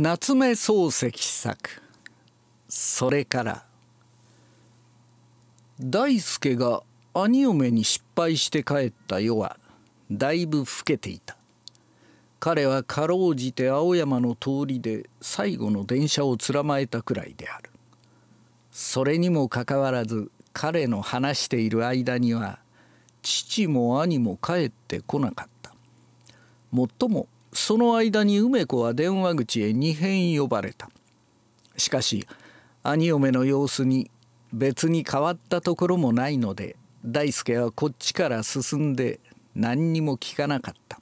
夏目漱石作それから大輔が兄嫁に失敗して帰った夜はだいぶ老けていた彼はかろうじて青山の通りで最後の電車をつらまえたくらいであるそれにもかかわらず彼の話している間には父も兄も帰ってこなかったもっともその間に梅子は電話口へ2編呼ばれたしかし兄嫁の様子に別に変わったところもないので大助はこっちから進んで何にも聞かなかった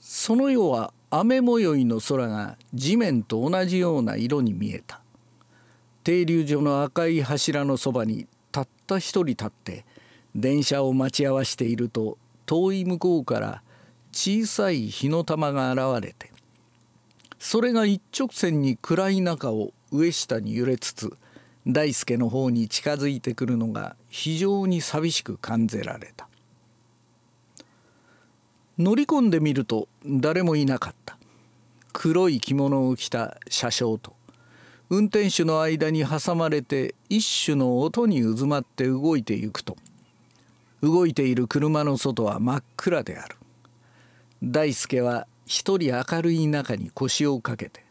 その夜は雨模様の空が地面と同じような色に見えた停留所の赤い柱のそばにたった一人立って電車を待ち合わせていると遠い向こうから小さい火の玉が現れてそれが一直線に暗い中を上下に揺れつつ大輔の方に近づいてくるのが非常に寂しく感じられた乗り込んでみると誰もいなかった黒い着物を着た車掌と運転手の間に挟まれて一種の音に渦巻まって動いてゆくと動いている車の外は真っ暗である大輔は一人明るい中に腰をかけて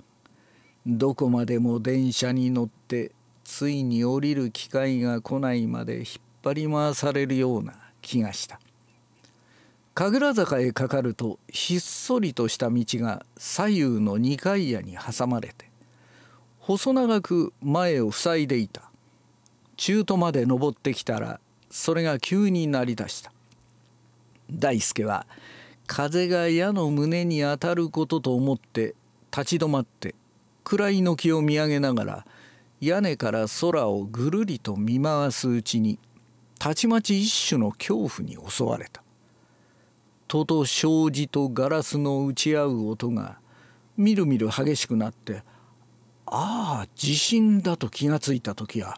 どこまでも電車に乗ってついに降りる機会が来ないまで引っ張り回されるような気がした神楽坂へかかるとひっそりとした道が左右の二階屋に挟まれて細長く前を塞いでいた中途まで登ってきたらそれが急になりだした大輔は風が矢の胸に当たることと思って立ち止まって暗い軒を見上げながら屋根から空をぐるりと見回すうちにたちまち一種の恐怖に襲われた。とと障子とガラスの打ち合う音がみるみる激しくなってああ地震だと気がついた時は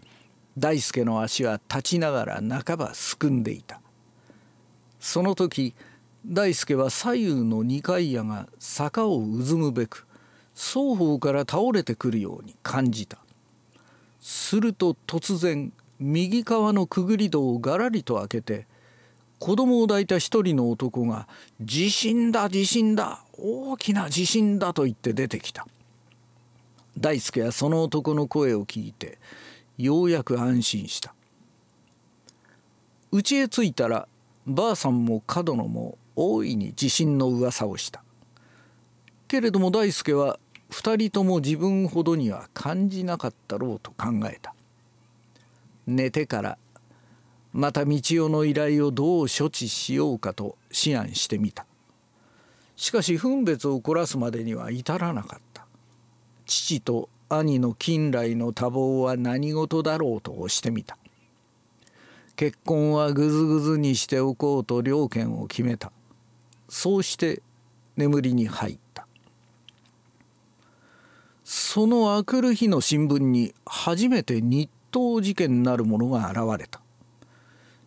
大輔の足は立ちながら半ばすくんでいた。その時大輔は左右の二階屋が坂をうずむべく双方から倒れてくるように感じたすると突然右側のくぐり戸をがらりと開けて子供を抱いた一人の男が「地震だ地震だ大きな地震だ」と言って出てきた大輔はその男の声を聞いてようやく安心した家へ着いたらばあさんも角野も大いに地震の噂をしたけれども大輔は2人とも自分ほどには感じなかったろうと考えた寝てからまた道夫の依頼をどう処置しようかと思案してみたしかし分別を凝らすまでには至らなかった父と兄の近来の多忙は何事だろうと押してみた結婚はぐずぐずにしておこうと両権を決めたそうして眠りに入ったそのあくる日の新聞に初めて日東事件なるものが現れた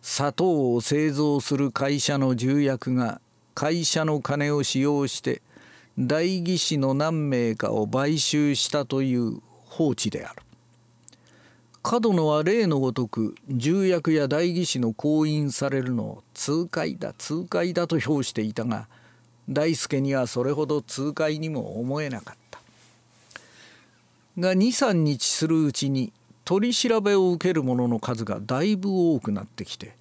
砂糖を製造する会社の重役が会社の金を使用して代議士の何名かを買収したという放置である角野は例のごとく重役や代議士の行員されるのを痛快だ痛快だと評していたが大輔にはそれほど痛快にも思えなかったが23日するうちに取り調べを受ける者の数がだいぶ多くなってきて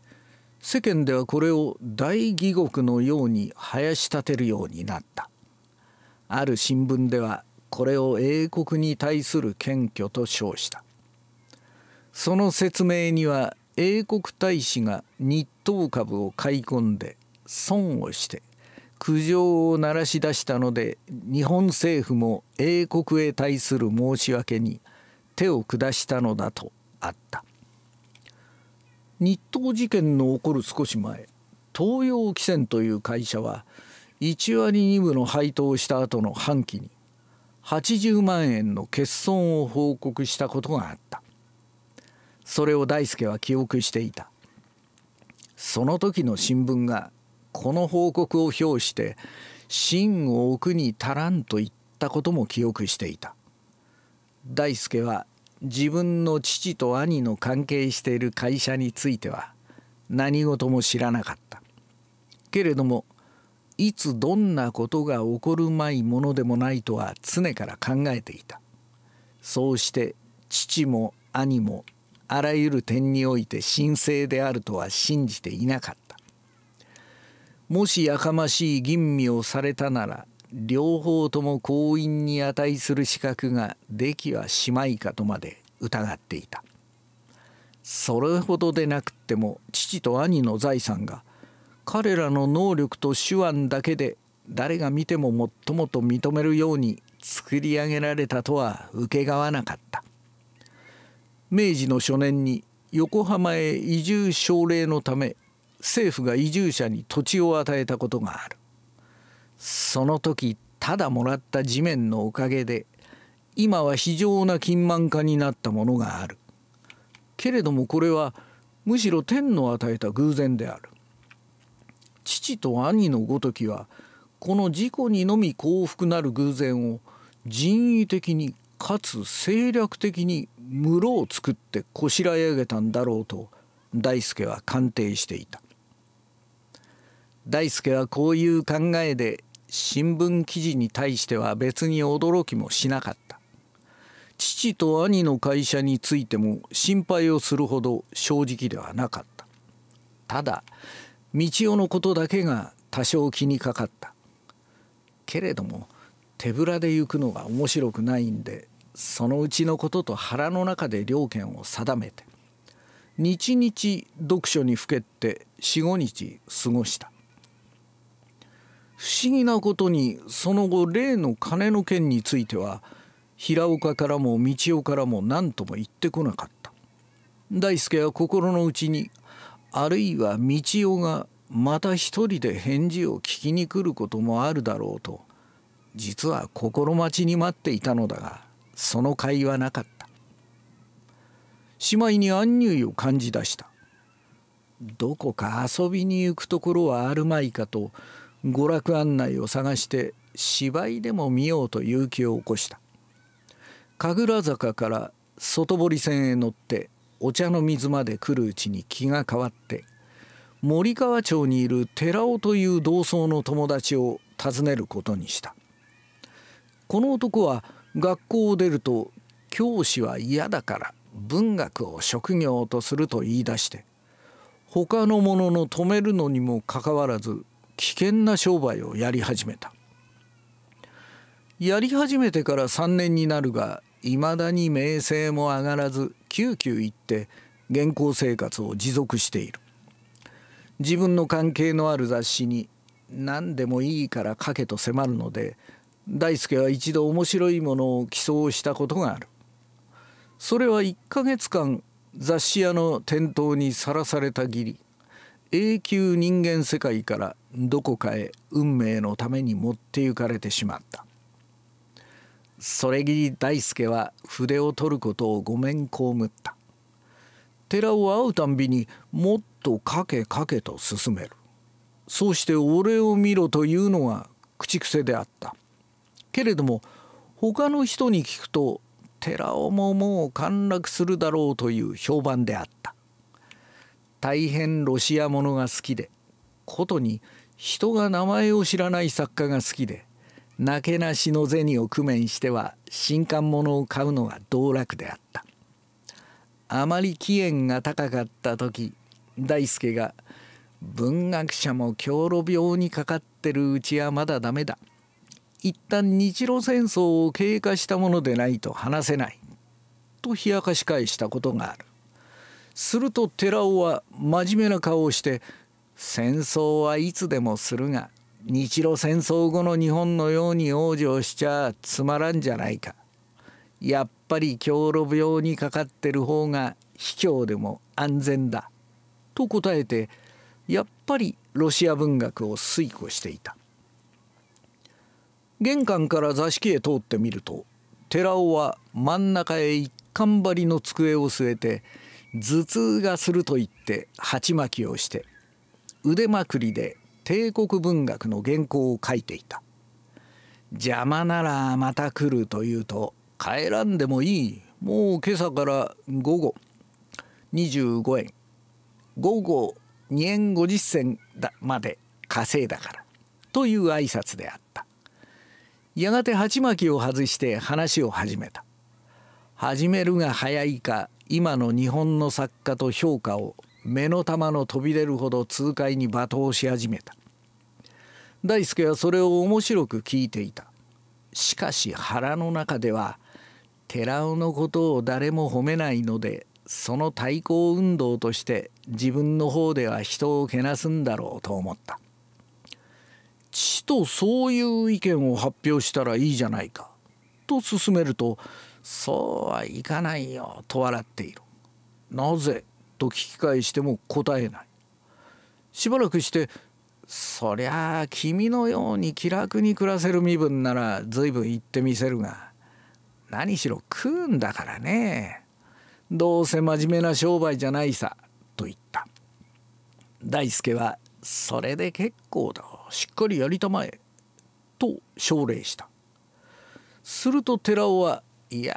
世間ではこれを大義国のように生やし立てるようになったある新聞ではこれを英国に対する謙虚と称したその説明には英国大使が日東株を買い込んで損をして苦情を鳴らし出したので日本政府も英国へ対する申し訳に手を下したのだとあった日東事件の起こる少し前東洋汽船という会社は1割2分の配当をした後の半期に80万円の欠損を報告したことがあったそれを大輔は記憶していたその時の新聞がこの報告を表して真を奥に足らんと言ったことも記憶していた大輔は自分の父と兄の関係している会社については何事も知らなかったけれどもいつどんなことが起こるまいものでもないとは常から考えていたそうして父も兄もあらゆる点において神聖であるとは信じていなかったもしやかましい吟味をされたなら両方とも婚姻に値する資格ができはしまいかとまで疑っていたそれほどでなくっても父と兄の財産が彼らの能力と手腕だけで誰が見ても最もと認めるように作り上げられたとは受けがわなかった明治の初年に横浜へ移住奨励のため政府が移住者に土地を与えたことがあるその時ただもらった地面のおかげで今は非常な金満化になったものがあるけれどもこれはむしろ天の与えた偶然である父と兄のごときはこの事故にのみ幸福なる偶然を人為的にかつ政略的に室を作ってこしらえ上げたんだろうと大輔は鑑定していた大輔はこういう考えで新聞記事に対しては別に驚きもしなかった父と兄の会社についても心配をするほど正直ではなかったただ道夫のことだけが多少気にかかったけれども手ぶらで行くのが面白くないんでそのうちのことと腹の中で了見を定めて日々読書にふけって45日過ごした不思議なことにその後例の金の件については平岡からも道夫からも何とも言ってこなかった大輔は心の内にあるいは道夫がまた一人で返事を聞きに来ることもあるだろうと実は心待ちに待っていたのだがその甲斐はなかったしまいに安入意を感じ出したどこか遊びに行くところはあるまいかと娯楽案内を探して芝居でも見ようと勇気を起こした神楽坂から外堀線へ乗ってお茶の水まで来るうちに気が変わって森川町にいる寺尾という同窓の友達を訪ねることにしたこの男は学校を出ると教師は嫌だから文学を職業とすると言い出して他の者のの止めるのにもかかわらず危険な商売をやり始めたやり始めてから3年になるがいまだに名声も上がらず救急行って現行生活を持続している自分の関係のある雑誌に何でもいいから書けと迫るので大輔は一度面白いものを寄贈したことがあるそれは1ヶ月間雑誌屋の店頭にさらされたぎり永久人間世界からどこかへ運命のために持ってゆかれてしまったそれぎり大輔は筆を取ることをごめんこむった寺を会うたんびにもっとかけかけと進めるそうして俺を見ろというのが口癖であったけれども他の人に聞くと寺尾ももう陥落するだろうという評判であった大変ロシアものが好きでことに人が名前を知らない作家が好きでなけなしの銭を工面しては新刊物を買うのが道楽であったあまり期限が高かった時大輔が「文学者も狂路病にかかってるうちはまだダメだ」一旦日露戦争を経過したものでないと話せないと冷やかし返したことがあるすると寺尾は真面目な顔をして「戦争はいつでもするが日露戦争後の日本のように往生しちゃつまらんじゃないか」やっぱり狂炉病にかかってる方が卑怯でも安全だと答えてやっぱりロシア文学を推古していた玄関から座敷へ通ってみると寺尾は真ん中へ一貫張りの机を据えて頭痛がすると言って鉢巻きをして腕まくりで帝国文学の原稿を書いていた邪魔ならまた来ると言うと帰らんでもいいもう今朝から午後25円午後2円50銭だまで稼いだからという挨拶であっやがて鉢巻きを外して話を始めた始めるが早いか今の日本の作家と評価を目の玉の飛び出るほど痛快に罵倒し始めた大輔はそれを面白く聞いていたしかし腹の中では寺尾のことを誰も褒めないのでその対抗運動として自分の方では人をけなすんだろうと思ったとそういう意見を発表したらいいじゃないかと勧めるとそうはいかないよと笑っている。なぜと聞き返しても答えない。しばらくしてそりゃあ君のように気楽に暮らせる身分なら随分言ってみせるが何しろ食うんだからねどうせ真面目な商売じゃないさと言った大輔はそれで結構だしっかりやりたまえ」と奨励したすると寺尾は「いや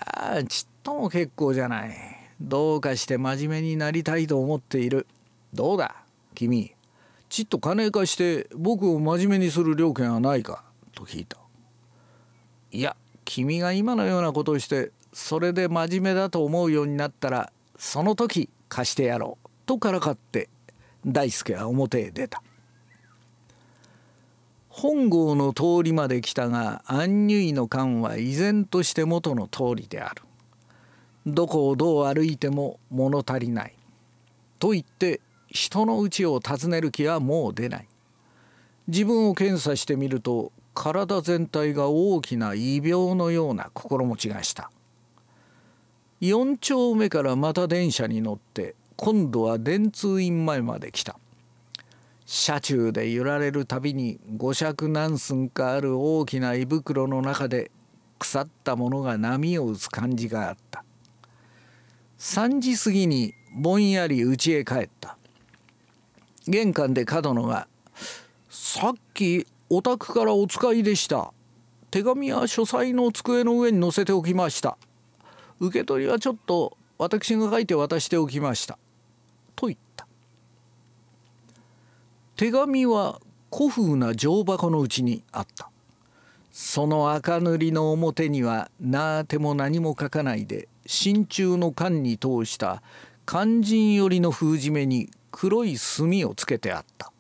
ちっとも結構じゃないどうかして真面目になりたいと思っているどうだ君ちっと金貸して僕を真面目にする料金はないか?」と聞いた「いや君が今のようなことをしてそれで真面目だと思うようになったらその時貸してやろう」とからかって大輔は表へ出た。本郷の通りまで来たが安入の間は依然として元の通りである。どこをどう歩いても物足りない。と言って人のうちを訪ねる気はもう出ない。自分を検査してみると体全体が大きな異病のような心持ちがした。4丁目からまた電車に乗って今度は電通院前まで来た。車中で揺られるたびに五尺何寸かある大きな胃袋の中で腐ったものが波を打つ感じがあった3時過ぎにぼんやり家へ帰った玄関で角野が「さっきお宅からお使いでした」手紙は書斎の机の上に載せておきました受け取りはちょっと私が書いて渡しておきましたと言っ手紙は古風な錠箱のうちにあったその赤塗りの表にはなあても何も書かないで真鍮の缶に通した肝心寄りの封じ目に黒い墨をつけてあった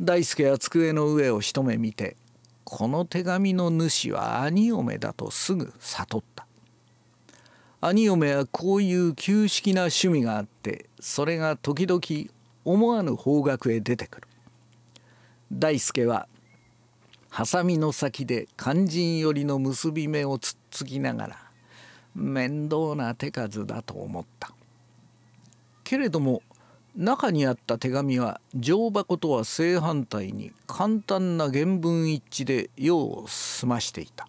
大輔は机の上を一目見てこの手紙の主は兄嫁だとすぐ悟った兄嫁はこういう旧式な趣味があってそれが時々思わぬ方角へ出てくる大輔はハサミの先で肝心寄りの結び目をつっつきながら面倒な手数だと思ったけれども中にあった手紙は乗箱とは正反対に簡単な原文一致で用を済ましていた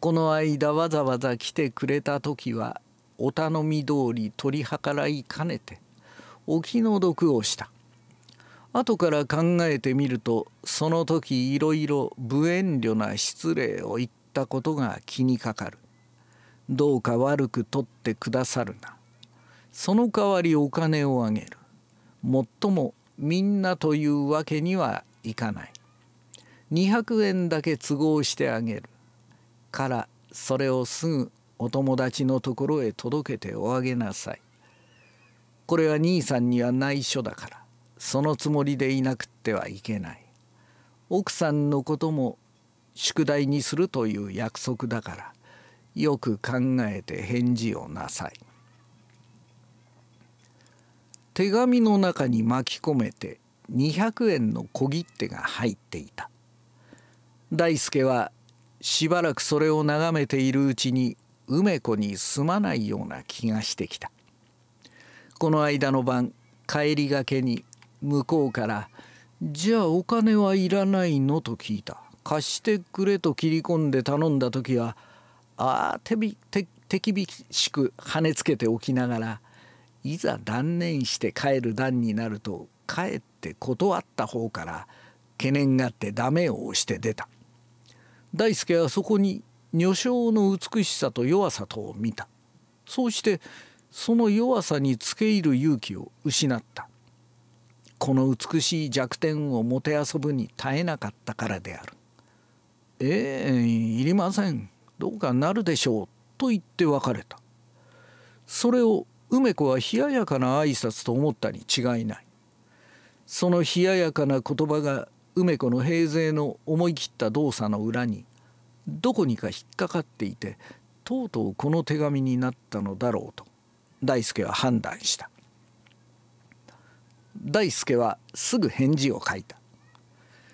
この間わざわざ来てくれた時はお頼み通り取り計らいかねてお気の毒をした後から考えてみるとその時いろいろ無遠慮な失礼を言ったことが気にかかるどうか悪く取ってくださるなその代わりお金をあげるもっともみんなというわけにはいかない200円だけ都合してあげるからそれをすぐお友達のところへ届けておあげなさいこれは兄さんには内緒だからそのつもりでいなくってはいけない奥さんのことも宿題にするという約束だからよく考えて返事をなさい手紙の中に巻き込めて200円の小切手が入っていた大輔はしばらくそれを眺めているうちに梅子にすまないような気がしてきたこの間の晩帰りがけに向こうから「じゃあお金はいらないの?」と聞いた貸してくれと切り込んで頼んだ時はああ手び手手厳しく跳ねつけておきながらいざ断念して帰る段になるとかえって断った方から懸念があってダメを押して出た大輔はそこに女性の美しさと弱さとを見たそうしてその弱さにつけ入る勇気を失ったこの美しい弱点をもてあそぶに耐えなかったからである。ええいりませんどうかなるでしょう」と言って別れたそれを梅子は冷ややかな挨拶と思ったに違いないその冷ややかな言葉が梅子の平勢の思い切った動作の裏にどこにか引っかかっていてとうとうこの手紙になったのだろうと大輔は判断した大輔はすぐ返事を書いた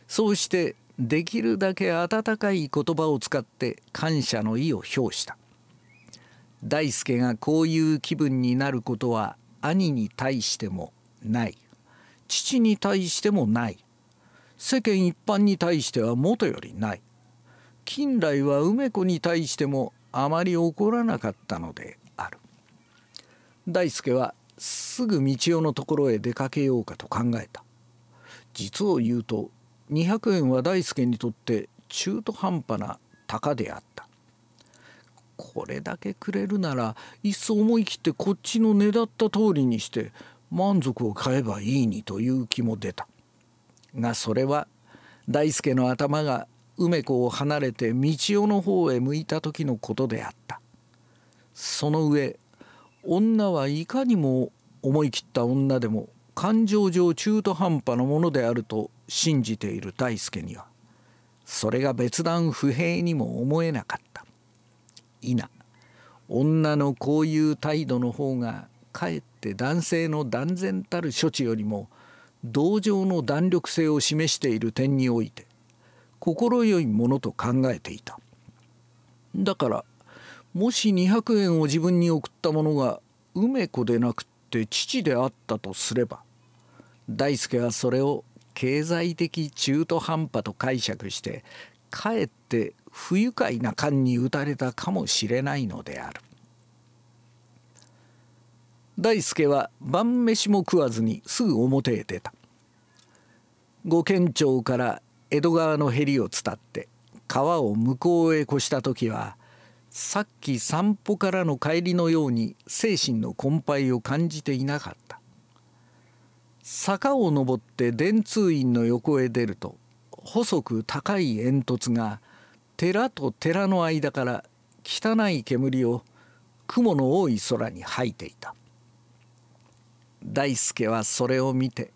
そうしてできるだけ温かい言葉を使って感謝の意を表した大輔がこういう気分になることは兄に対してもない父に対してもない世間一般に対してはもとよりない近来は梅子に対してもあまり怒らなかったので大輔はすぐ道夫のところへ出かけようかと考えた実を言うと200円は大輔にとって中途半端な高であったこれだけくれるならいっそ思い切ってこっちの値だった通りにして満足を買えばいいにという気も出たがそれは大輔の頭が梅子を離れて道夫の方へ向いた時のことであったその上女はいかにも思い切った女でも感情上中途半端なものであると信じている大輔にはそれが別段不平にも思えなかった否女のこういう態度の方がかえって男性の断然たる処置よりも同情の弾力性を示している点において快いものと考えていただからもし200円を自分に送ったものが梅子でなくって父であったとすれば大輔はそれを経済的中途半端と解釈してかえって不愉快な感に打たれたかもしれないのである大輔は晩飯も食わずにすぐ表へ出た御県庁から江戸川のへりを伝って川を向こうへ越した時はさっき散歩からの帰りのように精神の困憊を感じていなかった坂を登って電通院の横へ出ると細く高い煙突が寺と寺の間から汚い煙を雲の多い空に吐いていた大助はそれを見て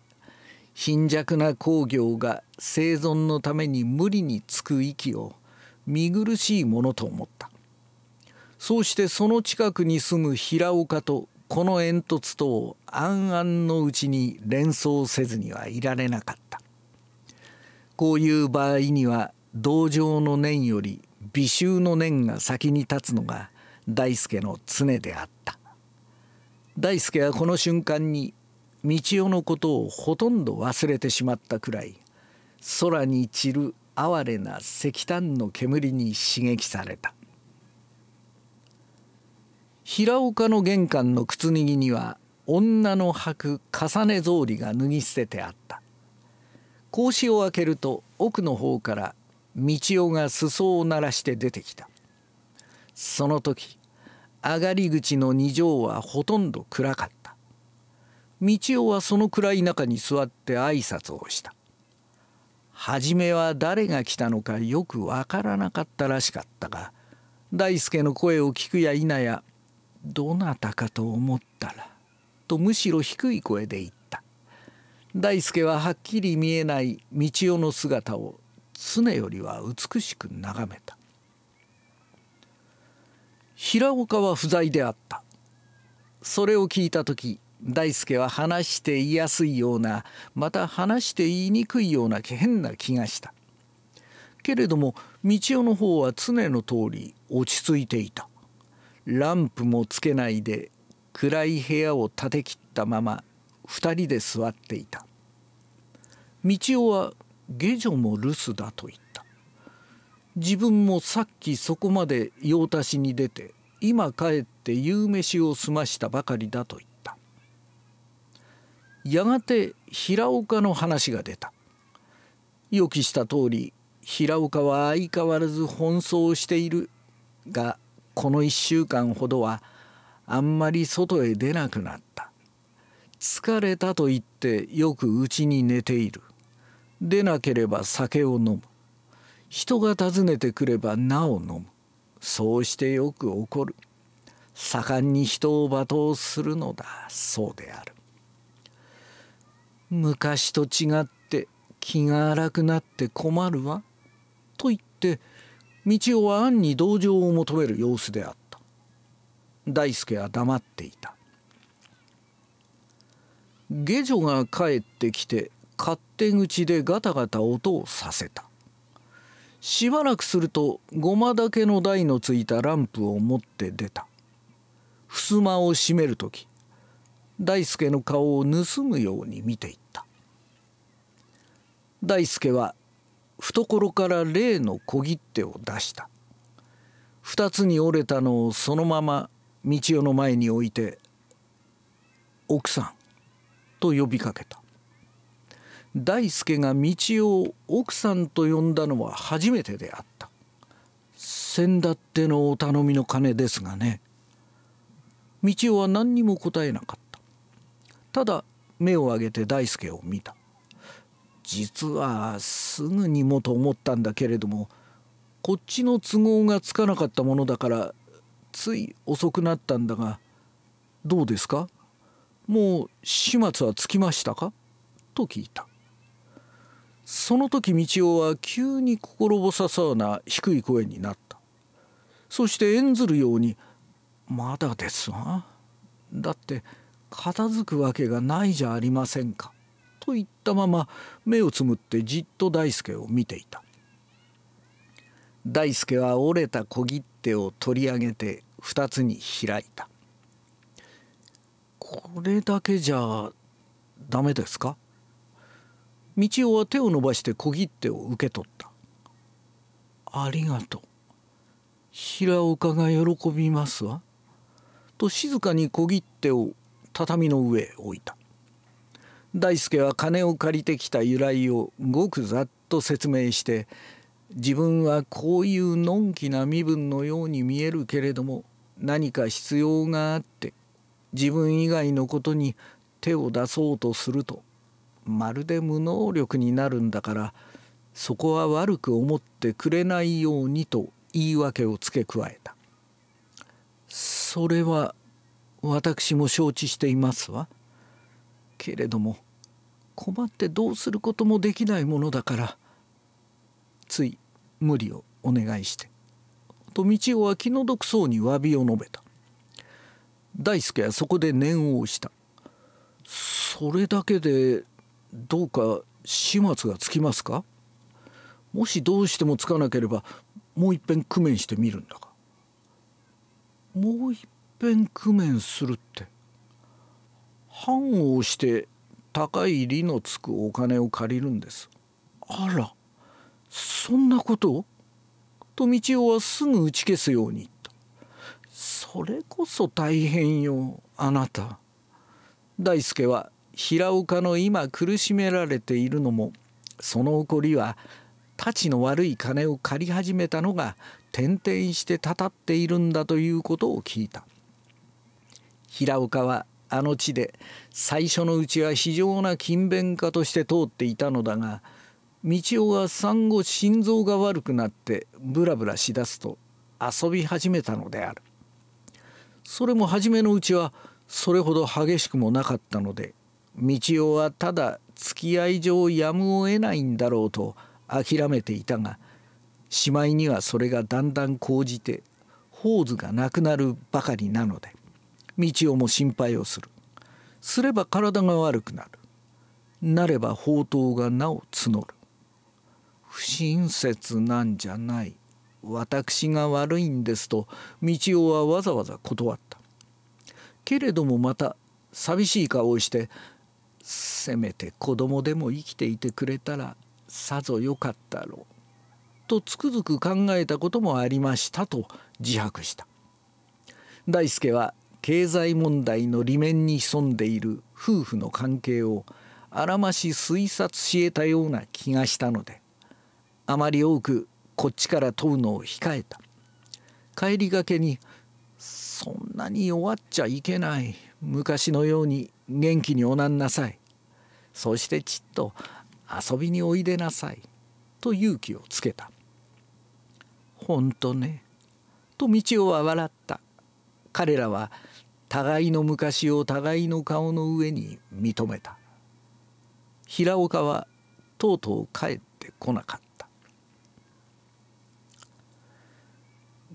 貧弱な工業が生存のために無理につく息を見苦しいものと思ったそうしてその近くに住む平岡とこの煙突とを暗々のうちに連想せずにはいられなかったこういう場合には同情の念より美醜の念が先に立つのが大輔の常であった大輔はこの瞬間に道夫のことをほとんど忘れてしまったくらい空に散る哀れな石炭の煙に刺激された平岡の玄関の靴脱ぎには女の履く重ね草履が脱ぎ捨ててあった格子を開けると奥の方から道夫が裾を鳴らして出てきたその時上がり口の二畳はほとんど暗かった道夫はその暗い中に座って挨拶をした初めは誰が来たのかよくわからなかったらしかったが大輔の声を聞くや否やどなたかと思ったら」とむしろ低い声で言った大助ははっきり見えない道夫の姿を常よりは美しく眺めた平岡は不在であったそれを聞いた時大助は話して言いやすいようなまた話して言いにくいような変な気がしたけれども道夫の方は常の通り落ち着いていたランプもつけないで暗い部屋を立てきったまま2人で座っていた道夫は下女も留守だと言った自分もさっきそこまで用足しに出て今帰って夕飯を済ましたばかりだと言ったやがて平岡の話が出た予期した通り平岡は相変わらず奔走しているがこの1週間ほどはあんまり外へ出なくなった疲れたと言ってよく家に寝ている出なければ酒を飲む人が訪ねてくればなお飲むそうしてよく怒る盛んに人を罵倒するのだそうである昔と違って気が荒くなって困るわと言って道夫は暗に同情を求める様子であった大輔は黙っていた下女が帰ってきて勝手口でガタガタ音をさせたしばらくするとごまだけの台のついたランプを持って出た襖を閉める時大輔の顔を盗むように見ていった大輔は懐から例の小切手を出した二つに折れたのをそのまま道代の前に置いて「奥さん」と呼びかけた大輔が道代を奥さんと呼んだのは初めてであった先だってのお頼みの金ですがね道代は何にも答えなかったただ目を上げて大輔を見た実はすぐにもと思ったんだけれどもこっちの都合がつかなかったものだからつい遅くなったんだがどうですかもう始末はつきましたか?」と聞いたその時道夫は急に心細そうな低い声になったそして演ずるように「まだですわだって片付くわけがないじゃありませんか」と言ったまま目をつむってじっと大輔を見ていた大輔は折れた小切手を取り上げて2つに開いたこれだけじゃダメですか道夫は手を伸ばして小切手を受け取ったありがとう平岡が喜びますわと静かに小切手を畳の上へ置いた大輔は金を借りてきた由来をごくざっと説明して自分はこういうのんきな身分のように見えるけれども何か必要があって自分以外のことに手を出そうとするとまるで無能力になるんだからそこは悪く思ってくれないようにと言い訳を付け加えた。それは私も承知していますわ。けれども困ってどうすることもできないものだからつい無理をお願いしてと道夫は気の毒そうに詫びを述べた大輔はそこで念を押したそれだけでどうか始末がつきますかもしどうしてもつかなければもういっぺん工面してみるんだがもういっぺん工面するって判をして高い利のつくお金を借りるんですあらそんなことと道夫はすぐ打ち消すように言ったそれこそ大変よあなた大助は平岡の今苦しめられているのもその怒りはたちの悪い金を借り始めたのが転々してたたっているんだということを聞いた平岡はあの地で最初のうちは非常な勤勉家として通っていたのだが道夫は産後心臓が悪くなってブラブラしだすと遊び始めたのであるそれも初めのうちはそれほど激しくもなかったので道夫はただ付き合い上やむを得ないんだろうと諦めていたがしまいにはそれがだんだん高じてホーズがなくなるばかりなので道をも心配をするすれば体が悪くなるなれば宝刀がなお募る不親切なんじゃない私が悪いんですと道をはわざわざ断ったけれどもまた寂しい顔をしてせめて子供でも生きていてくれたらさぞよかったろうとつくづく考えたこともありましたと自白した大輔は経済問題の裏面に潜んでいる夫婦の関係をあらまし推察し得たような気がしたのであまり多くこっちから問うのを控えた帰りがけに「そんなに弱っちゃいけない昔のように元気におなんなさいそしてちっと遊びにおいでなさい」と勇気をつけた「ほんとね」と道夫は笑った彼らは互いの昔を互いの顔の上に認めた平岡はとうとう帰ってこなかった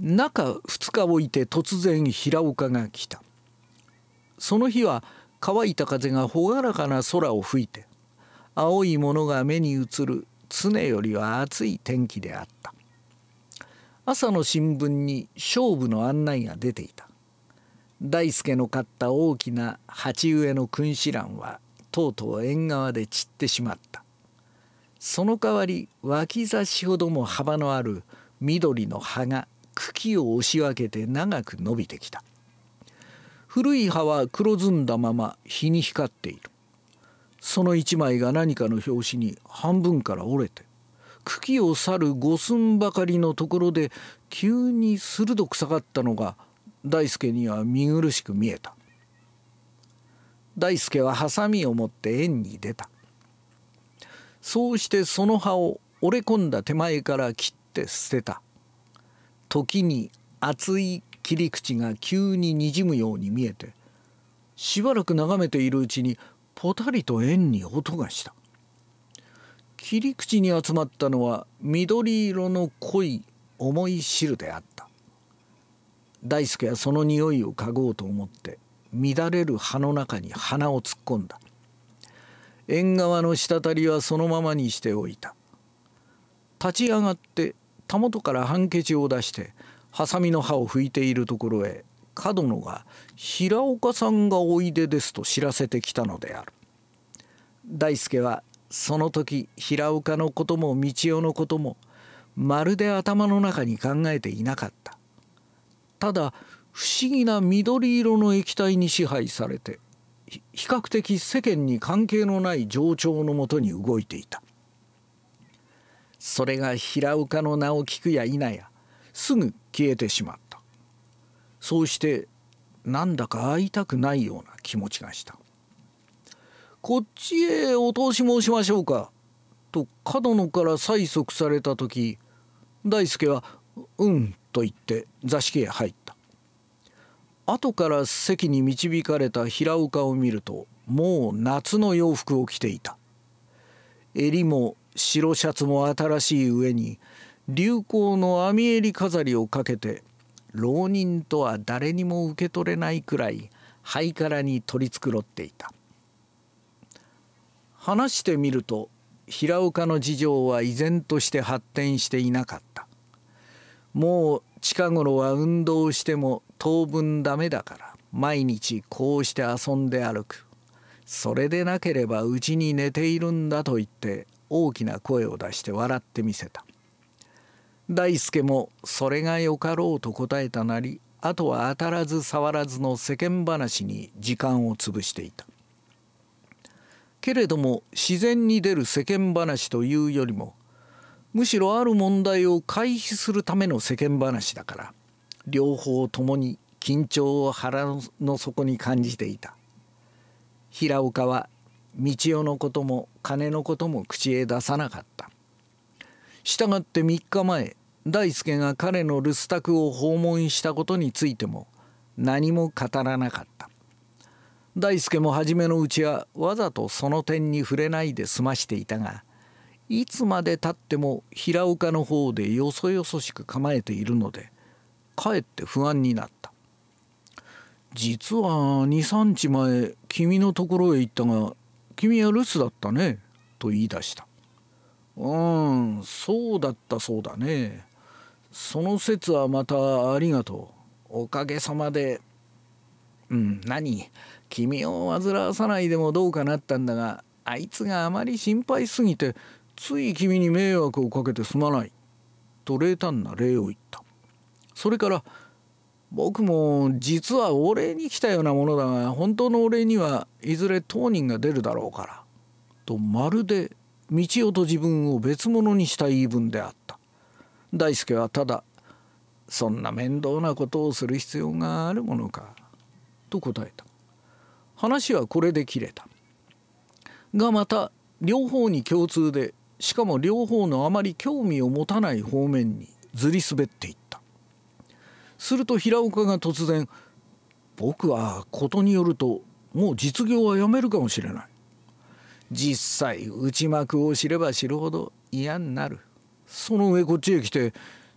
中2日置いて突然平岡が来たその日は乾いた風が朗らかな空を吹いて青いものが目に映る常よりは暑い天気であった朝の新聞に勝負の案内が出ていた大輔の買った大きな鉢植えの君子蘭はとうとう縁側で散ってしまったその代わり脇差しほども幅のある緑の葉が茎を押し分けて長く伸びてきた古い葉は黒ずんだまま日に光っているその一枚が何かの拍子に半分から折れて茎を去る五寸ばかりのところで急に鋭く下がったのが大輔には見苦しく見えた大輔はハサミを持って円に出たそうしてその葉を折れ込んだ手前から切って捨てた時に熱い切り口が急ににじむように見えてしばらく眺めているうちにぽたりと円に音がした切り口に集まったのは緑色の濃い重い汁であった大輔はその匂いを嗅ごうと思って乱れる葉の中に鼻を突っ込んだ縁側の滴りはそのままにしておいた立ち上がってたもとからハンケチを出してハサミの刃を拭いているところへ角野が「平岡さんがおいでです」と知らせてきたのである大輔はその時平岡のことも道夫のこともまるで頭の中に考えていなかったただ不思議な緑色の液体に支配されて比較的世間に関係のない情調のもとに動いていたそれが平岡の名を聞くや否やすぐ消えてしまったそうしてなんだか会いたくないような気持ちがしたこっちへお通し申しましょうかと角野から催促された時大輔は「うん」と言って座敷へ入った後から席に導かれた平岡を見るともう夏の洋服を着ていた襟も白シャツも新しい上に流行の網襟飾りをかけて浪人とは誰にも受け取れないくらいイからに取り繕っていた話してみると平岡の事情は依然として発展していなかったもう近頃は運動しても当分ダメだから毎日こうして遊んで歩くそれでなければうちに寝ているんだと言って大きな声を出して笑ってみせた大助もそれがよかろうと答えたなりあとは当たらず触らずの世間話に時間を潰していたけれども自然に出る世間話というよりもむしろある問題を回避するための世間話だから両方ともに緊張を腹の底に感じていた平岡は道代のことも金のことも口へ出さなかったしたがって3日前大輔が彼の留守宅を訪問したことについても何も語らなかった大輔も初めのうちはわざとその点に触れないで済ましていたがいつまでたっても平岡の方でよそよそしく構えているのでかえって不安になった実は23日前君のところへ行ったが君は留守だったねと言い出したうんそうだったそうだねその説はまたありがとうおかげさまでうん何君を煩わさないでもどうかなったんだがあいつがあまり心配すぎてつい君に迷惑をかけてすまない」と冷淡な礼を言ったそれから「僕も実はお礼に来たようなものだが本当のお礼にはいずれ当人が出るだろうから」とまるで道夫と自分を別物にした言い分であった大輔はただ「そんな面倒なことをする必要があるものか」と答えた話はこれで切れたがまた両方に共通でしかも両方のあまり興味を持たない方面にずり滑っていったすると平岡が突然「僕はことによるともう実業はやめるかもしれない」実際内幕を知れば知るほど嫌になるその上こっちへ来て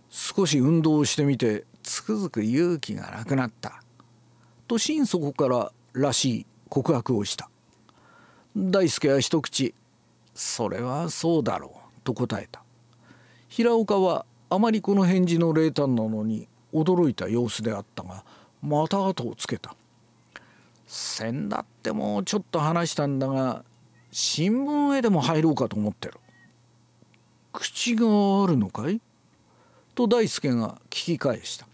少し運動をしてみてつくづく勇気がなくなったと心底かららしい告白をした大輔は一口それはそうだろう」と答えた平岡はあまりこの返事の冷淡なのに驚いた様子であったがまた後をつけた「んだってもうちょっと話したんだが新聞へでも入ろうかと思ってる」「口があるのかい?」と大輔が聞き返した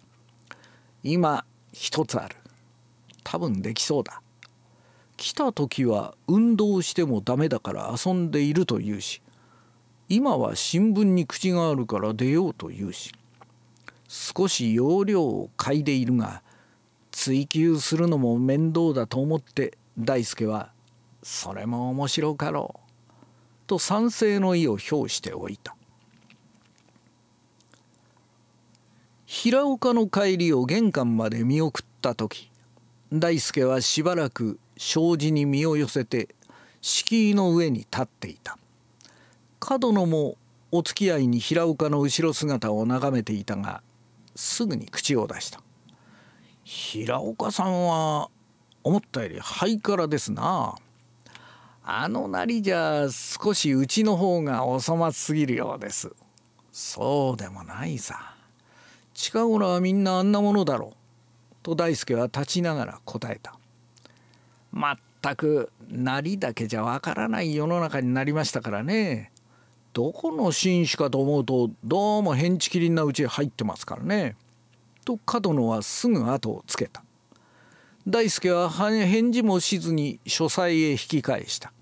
「今一つある多分できそうだ」来た時は運動してもダメだから遊んでいると言うし今は新聞に口があるから出ようと言うし少し容量を嗅いでいるが追求するのも面倒だと思って大輔は「それも面白かろう」と賛成の意を表しておいた平岡の帰りを玄関まで見送った時大輔はしばらく障子に身を寄せて敷居の上に立っていた角野もお付き合いに平岡の後ろ姿を眺めていたがすぐに口を出した「平岡さんは思ったよりハイカラですな」。あのなりじゃ少しうちの方がお粗末すぎるようです。そうでもないさ。近頃はみんなあんなものだろう。と大輔は立ちながら答えた。全くなりだけじゃわからない世の中になりましたからねどこの紳士かと思うとどうもヘンチキリンなうちへ入ってますからね。と角野はすぐ後をつけた。大輔は返事もしずに書斎へ引き返した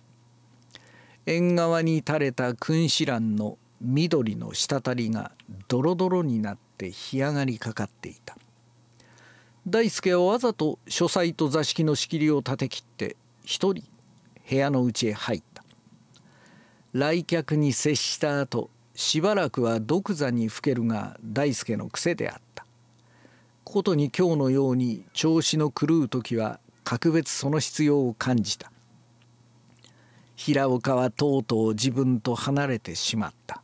縁側に垂れた君子蘭の緑の滴りがドロドロになって干上がりかかっていた大輔はわざと書斎と座敷の仕切りを立て切って一人部屋の内へ入った来客に接した後しばらくは独座にふけるが大輔の癖であったことに今日のように調子の狂う時は格別その必要を感じた平岡はとうとう自分と離れてしまった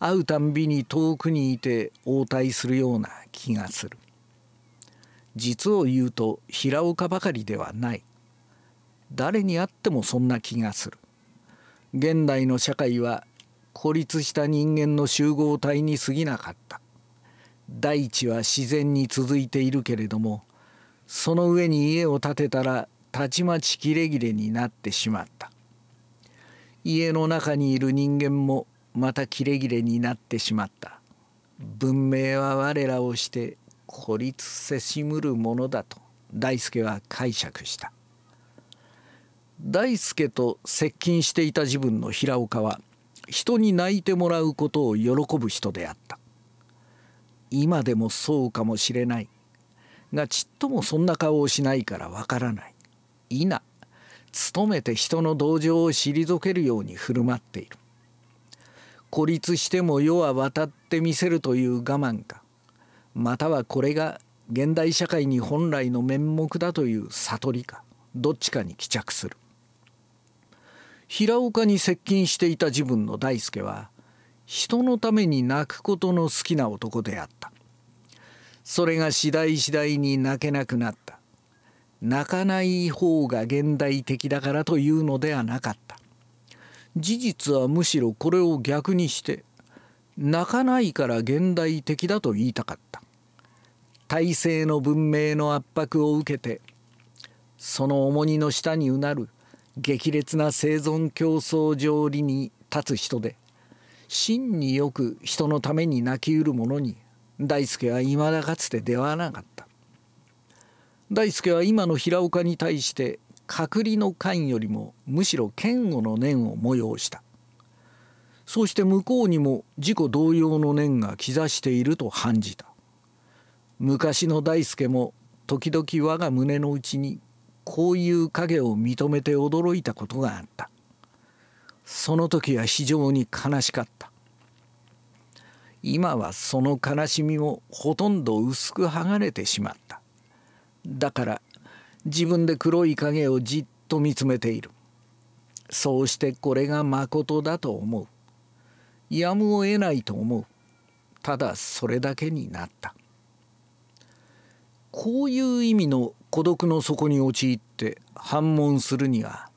会うたんびに遠くにいて応対するような気がする実を言うと平岡ばかりではない誰に会ってもそんな気がする現代の社会は孤立した人間の集合体に過ぎなかった大地は自然に続いているけれどもその上に家を建てたらたちまち切れ切れになってしまった家の中にいる人間もまた切れ切れになってしまった文明は我らをして孤立せしむるものだと大輔は解釈した大輔と接近していた自分の平岡は人に泣いてもらうことを喜ぶ人であった今でもそうかもしれないがちっともそんな顔をしないからわからない否努めて人の同情を退けるように振る舞っている孤立しても世は渡ってみせるという我慢かまたはこれが現代社会に本来の面目だという悟りかどっちかに帰着する平岡に接近していた自分の大輔は人のために泣くことの好きな男であったそれが次第次第に泣けなくなった泣かない方が現代的だからというのではなかった事実はむしろこれを逆にして泣かないから現代的だと言いたかった体制の文明の圧迫を受けてその重荷の下にうなる激烈な生存競争上理に立つ人で真によく人のために泣きうる者に大輔は未だかつて出会わなかった大輔は今の平岡に対して隔離の間よりもむしろ嫌悪の念を催したそうして向こうにも自己同様の念が兆していると感じた昔の大輔も時々我が胸の内にこういう影を認めて驚いたことがあったその時は非常に悲しかった今はその悲しみもほとんど薄く剥がれてしまっただから自分で黒い影をじっと見つめているそうしてこれがまことだと思うやむを得ないと思うただそれだけになったこういう意味の孤独の底に陥って反問するには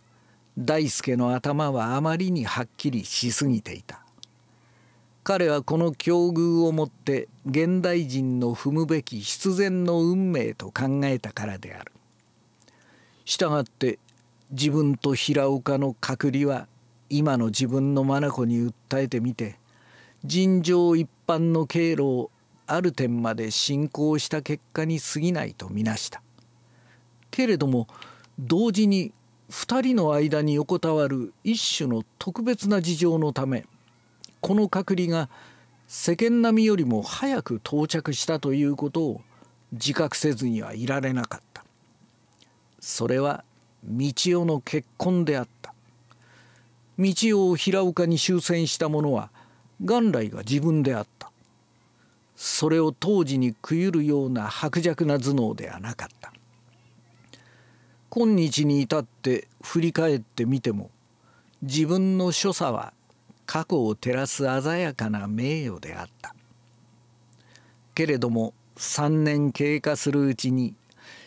大輔の頭はあまりにはっきりしすぎていた彼はこの境遇をもって現代人の踏むべき必然の運命と考えたからであるしたがって自分と平岡の隔離は今の自分の眼に訴えてみて尋常一般の経路をある点まで進行した結果に過ぎないとみなしたけれども同時に2人の間に横たわる一種の特別な事情のためこの隔離が世間並みよりも早く到着したということを自覚せずにはいられなかったそれは道夫の結婚であった道夫を平岡に終戦した者は元来が自分であったそれを当時に食ゆるような薄弱な頭脳ではなかった今日に至って振り返ってみても自分の所作は過去を照らす鮮やかな名誉であったけれども3年経過するうちに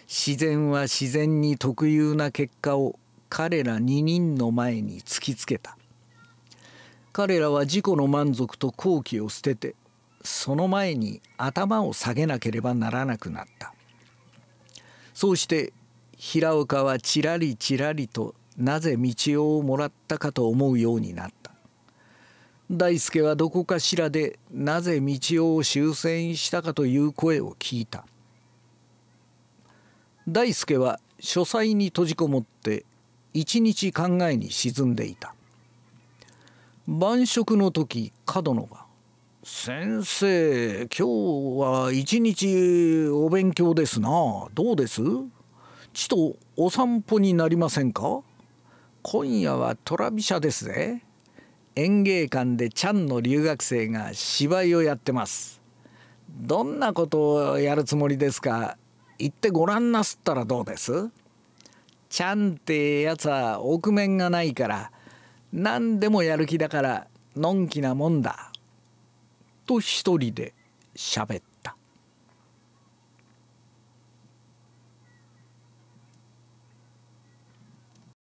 自然は自然に特有な結果を彼ら2人の前に突きつけた彼らは自己の満足と好奇を捨ててその前に頭を下げなければならなくなったそうして平岡はちらりちらりとなぜ道をもらったかと思うようになった大輔はどこかしらでなぜ道を終戦したかという声を聞いた大輔は書斎に閉じこもって一日考えに沈んでいた晩食の時角野が先生今日は一日お勉強ですなどうですちとお散歩になりませんか今夜はトラビシャですぜ園芸館でちゃんの留学生が芝居をやってますどんなことをやるつもりですか行ってごらんなすったらどうですちゃんってやつは臆面がないから何でもやる気だからのんきなもんだと一人で喋っ